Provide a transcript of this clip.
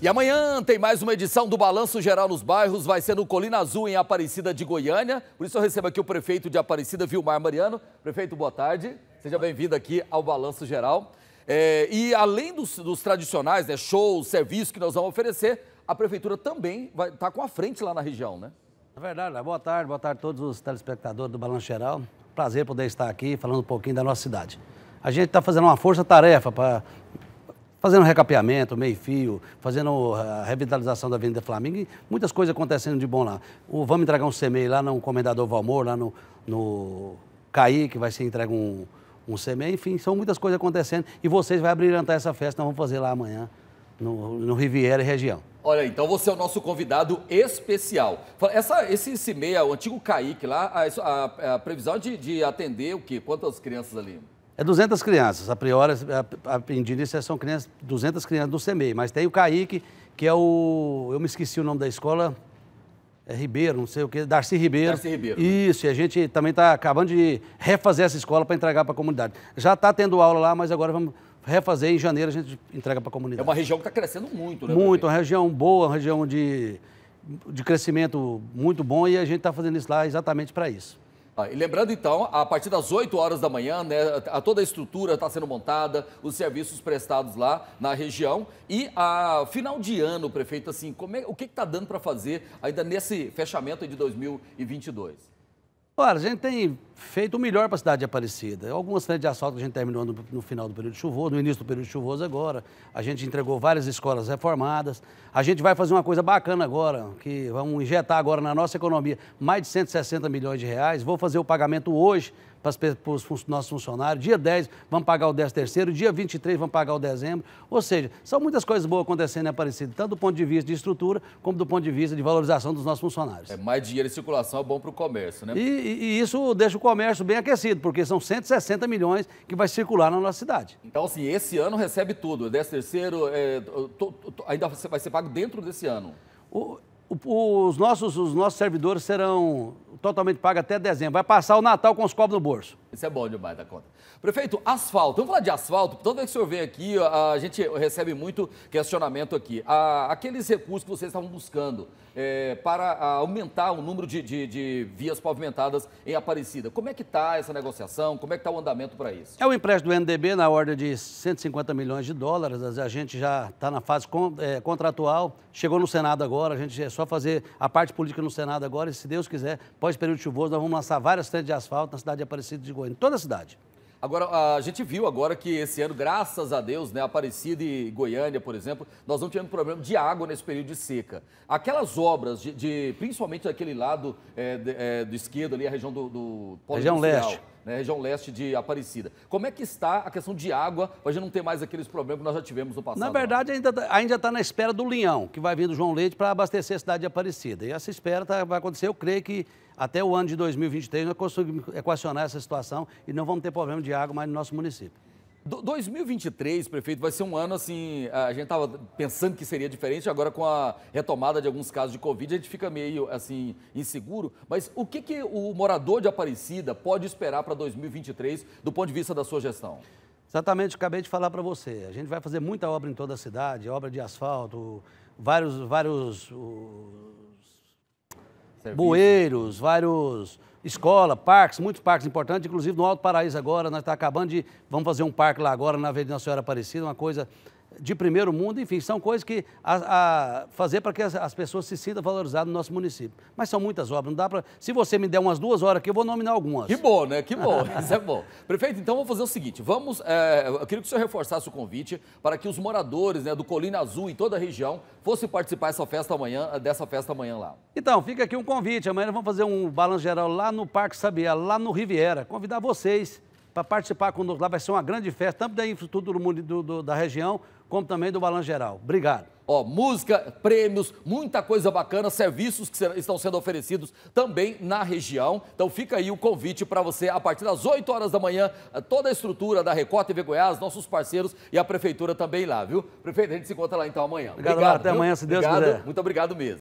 E amanhã tem mais uma edição do Balanço Geral nos Bairros, vai ser no Colina Azul, em Aparecida de Goiânia. Por isso eu recebo aqui o prefeito de Aparecida, Vilmar Mariano. Prefeito, boa tarde. Seja bem-vindo aqui ao Balanço Geral. É, e além dos, dos, tradicionais, né, shows, serviços que nós vamos oferecer, a prefeitura também vai estar tá com a frente lá na região, né? É verdade, né? boa tarde, boa tarde a todos os telespectadores do Balanço Geral. Prazer poder estar aqui falando um pouquinho da nossa cidade. A gente está fazendo uma força-tarefa para fazendo recapeamento, meio-fio, fazendo a ah, revitalização da Avenida Flamengo, muitas coisas acontecendo de bom lá. O, vamos entregar um CMEI lá no Comendador Valmor, lá no, no que vai ser entregue um, um CMEI, enfim, são muitas coisas acontecendo e vocês vão abrilhantar essa festa, nós vamos fazer lá amanhã. No, no, Riviera e região. Olha, então você é o nosso convidado especial. Essa, esse CIMEA, o antigo CAIC lá, a, a, a previsão de, de atender o quê? Quantas crianças ali? É 200 crianças, a priori, em isso, são crianças, 200 crianças do CEMEI, mas tem o CAIC, que é o, eu me esqueci o nome da escola, é Ribeiro, não sei o que, Darcy Ribeiro. Darcy Ribeiro. Né? Isso, né? e a gente também está acabando de refazer essa escola para entregar para a comunidade. Já está tendo aula lá, mas agora vamos refazer, em janeiro a gente entrega para a comunidade. É uma região que está crescendo muito, né? Muito, uma região boa, uma região de, de crescimento muito bom, e a gente está fazendo isso lá exatamente para isso. Ah, e lembrando, então, a partir das 8 horas da manhã, né, a toda a estrutura está sendo montada, os serviços prestados lá na região. E a final de ano, prefeito, assim, é, o que está dando para fazer ainda nesse fechamento de 2022? Olha, a gente tem feito o melhor para a cidade de Aparecida. Algumas cidades de asfalto que a gente terminou no, no, final do período chuvoso, no início do período chuvoso agora. A gente entregou várias escolas reformadas. A gente vai fazer uma coisa bacana agora, que vamos injetar agora na nossa economia mais de 160 milhões de reais. Vou fazer o pagamento hoje para, os nossos funcionários. Dia 10 vamos pagar o 10 terceiro, dia 23 vamos pagar o dezembro. Ou seja, são muitas coisas boas acontecendo em Aparecida, tanto do ponto de vista de estrutura, como do ponto de vista de valorização dos nossos funcionários. É mais dinheiro em circulação é bom para o comércio, né? E, e, isso deixa o comércio bem aquecido, porque são 160 milhões que vai circular na nossa cidade. Então, assim, esse ano recebe tudo. 10 terceiro é, ainda vai ser pago dentro desse ano. O, o, os, nossos, os nossos servidores serão totalmente pago até dezembro. Vai passar o Natal com os copos no bolso. Isso é bom demais da conta. Prefeito, asfalto. Vamos falar de asfalto? Toda vez que o senhor vem aqui, a gente recebe muito questionamento aqui. Aqueles recursos que vocês estavam buscando é, para aumentar o número de, de, de, vias pavimentadas em Aparecida. Como é que está essa negociação? Como é que está o andamento para isso? É um empréstimo do NDB na ordem de 150 milhões de dólares. A gente já está na fase é, contratual. Chegou no Senado agora. A gente é só fazer a parte política no Senado agora. E se Deus quiser, pós período chuvoso, nós vamos lançar várias frentes de asfalto na cidade de Aparecida de Goiás em toda a cidade. Agora, a gente viu agora que esse ano, graças a Deus, né, Aparecida e Goiânia, por exemplo, nós não tivemos problema de água nesse período de seca. Aquelas obras, de, de principalmente daquele lado é, de, é, do esquerdo ali, a região do... do região leste né, região leste de Aparecida. Como é que está a questão de água para a gente não ter mais aqueles problemas que nós já tivemos no passado? Na verdade, ainda está tá na espera do linhão, que vai vir do João Leite para abastecer a cidade de Aparecida. E essa espera tá, vai acontecer, eu creio que até o ano de 2023 nós conseguimos equacionar essa situação e não vamos ter problema de água mais no nosso município. 2023, prefeito, vai ser um ano assim. A gente estava pensando que seria diferente, agora com a retomada de alguns casos de Covid, a gente fica meio assim inseguro. Mas o que, que o morador de Aparecida pode esperar para 2023 do ponto de vista da sua gestão? Exatamente, acabei de falar para você. A gente vai fazer muita obra em toda a cidade, obra de asfalto, vários, vários Serviço. bueiros, vários escola, parques, muitos parques importantes, inclusive no Alto Paraíso agora, nós estamos tá acabando de, vamos fazer um parque lá agora na Avenida Nossa Senhora Aparecida, uma coisa de primeiro mundo, enfim, são coisas que a, a fazer para que as, as, pessoas se sintam valorizadas no nosso município. Mas são muitas obras, não dá para. Se você me der umas duas horas aqui, eu vou nominar algumas. Que bom, né? Que bom, isso é bom. Prefeito, então vamos fazer o seguinte: vamos. É, eu queria que o senhor reforçasse o convite para que os moradores né, do Colina Azul e toda a região fossem participar dessa festa amanhã, dessa festa amanhã lá. Então, fica aqui um convite. Amanhã nós vamos fazer um balanço geral lá no Parque Sabiá, lá no Riviera. Convidar vocês para participar conosco lá. Vai ser uma grande festa, tanto da infraestrutura do, do, da região como também do Balanço Geral. Obrigado. Ó, música, prêmios, muita coisa bacana, serviços que estão sendo oferecidos também na região. Então fica aí o convite para você, a partir das 8 horas da manhã, eh, toda a estrutura da Record TV Goiás, nossos parceiros e a prefeitura também lá, viu? Prefeito, a gente se encontra lá então amanhã. Obrigado, obrigado, obrigado até viu? amanhã, se Deus obrigado, quiser. Muito obrigado mesmo.